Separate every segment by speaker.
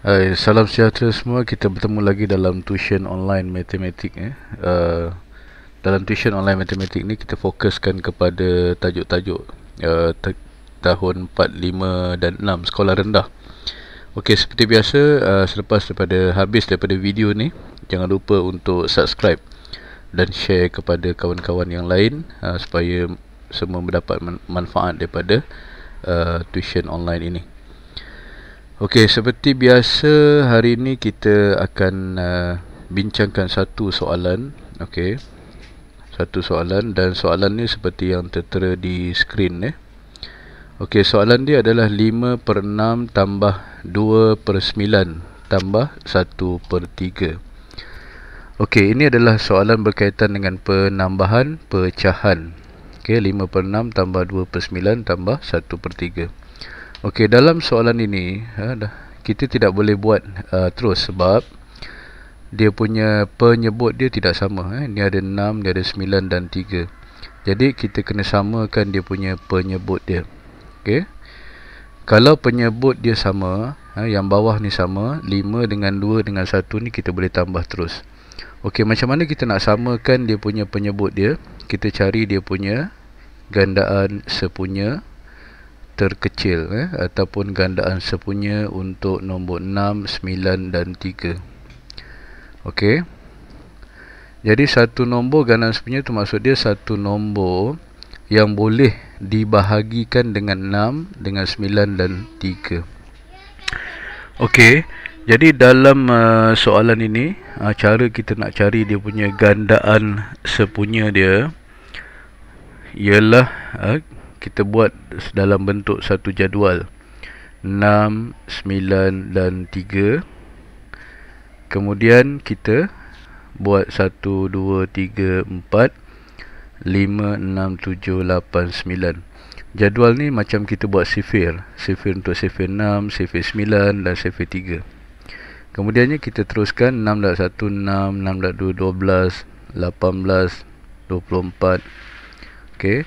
Speaker 1: Hai, salam sejahtera semua. Kita bertemu lagi dalam tuition online matematik. Eh. Uh, dalam tuition online matematik ni, kita fokuskan kepada tajuk-tajuk uh, tahun 4, 5 dan 6 sekolah rendah. Okey, seperti biasa, uh, selepas daripada habis daripada video ni, jangan lupa untuk subscribe dan share kepada kawan-kawan yang lain uh, supaya semua mendapat manfaat daripada uh, tuition online ini. Okey, seperti biasa hari ini kita akan uh, bincangkan satu soalan. Okey. Satu soalan dan soalan ni seperti yang tertera di skrin ni. Eh. Okey, soalan dia adalah 5 per 6 tambah 2 per 9 tambah 1 per 3. Okey, ini adalah soalan berkaitan dengan penambahan pecahan. Okey, 5 per 6 tambah 2 per 9 tambah 1 per 3. Okey, dalam soalan ini, ha, kita tidak boleh buat uh, terus sebab dia punya penyebut dia tidak sama. Eh. Dia ada 6, dia ada 9 dan 3. Jadi, kita kena samakan dia punya penyebut dia. Okey. Kalau penyebut dia sama, eh, yang bawah ni sama, 5 dengan 2 dengan 1 ni kita boleh tambah terus. Okey, macam mana kita nak samakan dia punya penyebut dia? Kita cari dia punya gandaan sepunya terkecil eh, ataupun gandaan sepunya untuk nombor 6, 9 dan 3 ok jadi satu nombor gandaan sepunya itu maksud dia satu nombor yang boleh dibahagikan dengan 6, dengan 9 dan 3 ok jadi dalam uh, soalan ini uh, cara kita nak cari dia punya gandaan sepunya dia ialah uh, kita buat dalam bentuk satu jadual 6, 9 dan 3 kemudian kita buat 1, 2, 3, 4 5, 6, 7, 8, 9 jadual ni macam kita buat sifir sifir untuk sifir 6, sifir 9 dan sifir 3 Kemudiannya kita teruskan 6.16, 6.2, 12, 18, 24. Okay.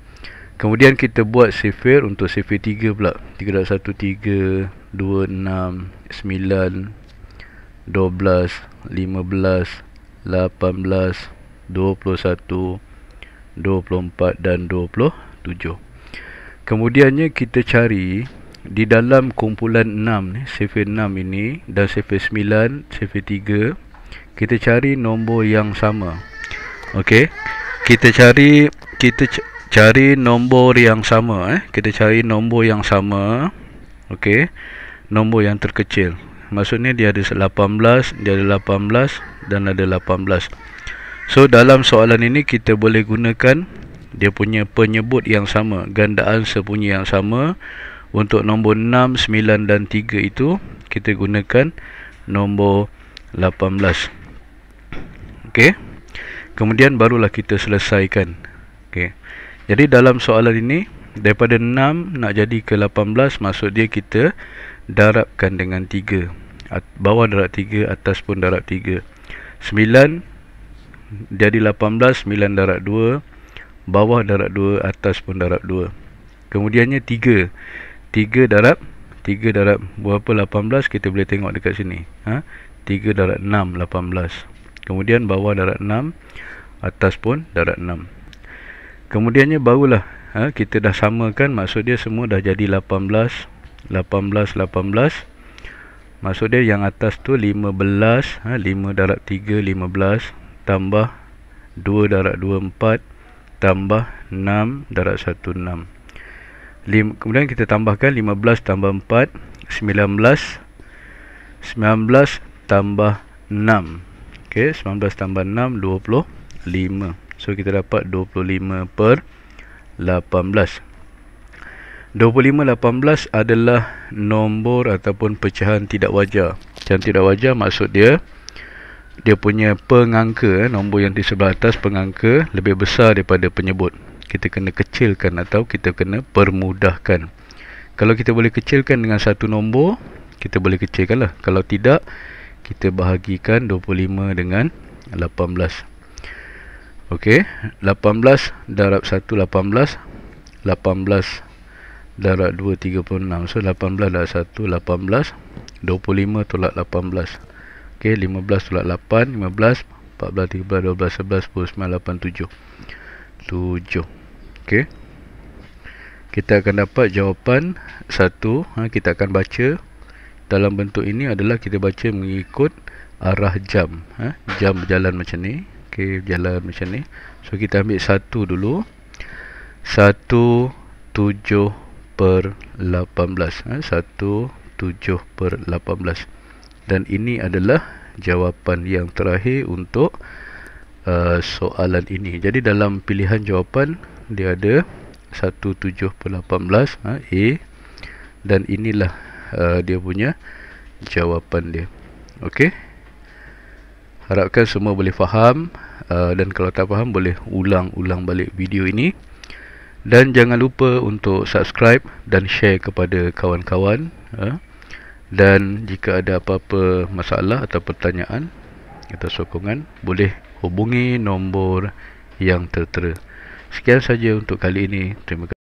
Speaker 1: Kemudian kita buat sifir untuk sifir 3 pula. 313-26-12-15-18-21-24 dan 27. Kemudiannya kita cari di dalam kumpulan 6 ni, sifir 6 ini dan sifir 9, sifir 3, kita cari nombor yang sama. Okey. Kita cari kita cari cari nombor yang sama eh kita cari nombor yang sama okey nombor yang terkecil maksudnya dia ada 18 dia ada 18 dan ada 18 so dalam soalan ini kita boleh gunakan dia punya penyebut yang sama gandaan sepunya yang sama untuk nombor 6 9 dan 3 itu kita gunakan nombor 18 okey kemudian barulah kita selesaikan okey jadi dalam soalan ini daripada 6 nak jadi ke 18 maksud dia kita darabkan dengan 3. bawah darab 3, atas pun darab 3. 9 jadi 18, 9 darab 2, bawah darab 2, atas pun darab 2. Kemudiannya 3. 3 darab 3 darab berapa 18 kita boleh tengok dekat sini. Ha? 3 darab 6 18. Kemudian bawah darab 6, atas pun darab 6 kemudiannya barulah ha, kita dah samakan maksud dia semua dah jadi 18 18 18 maksud dia yang atas tu 15 ha, 5 darab 3 15 tambah 2 darab 2 4 tambah 6 darab 1 6 kemudian kita tambahkan 15 tambah 4 19 19 tambah 6 Okey, 19 tambah 6, 25. So kita dapat 25 per 18 25-18 adalah nombor ataupun pecahan tidak wajar Pecahan tidak wajar maksud dia Dia punya pengangka, eh, nombor yang di sebelah atas pengangka Lebih besar daripada penyebut Kita kena kecilkan atau kita kena permudahkan Kalau kita boleh kecilkan dengan satu nombor Kita boleh kecilkan lah. Kalau tidak, kita bahagikan 25 dengan 18 Okey, 18 darab 1 18 18 darab 2 36. So 18 darab 1 18 25 tolak 18. Okey, 15 tolak 8 15 14, 13, 12, 11, 10, 9, 8, 7 7 okey. Kita akan dapat jawapan 1 ha, Kita akan baca Dalam bentuk ini adalah kita baca mengikut Arah jam ha, Jam berjalan macam ni Okey, jalan macam ni so kita ambil satu dulu 1 7 per 18 eh? 1 7 per 18 dan ini adalah jawapan yang terakhir untuk uh, soalan ini jadi dalam pilihan jawapan dia ada 1 7 per 18 eh? Ha, A dan inilah uh, dia punya jawapan dia Okey harapkan semua boleh faham uh, dan kalau tak faham boleh ulang-ulang balik video ini dan jangan lupa untuk subscribe dan share kepada kawan-kawan uh. dan jika ada apa-apa masalah atau pertanyaan atau sokongan boleh hubungi nombor yang tertera sekian saja untuk kali ini terima kasih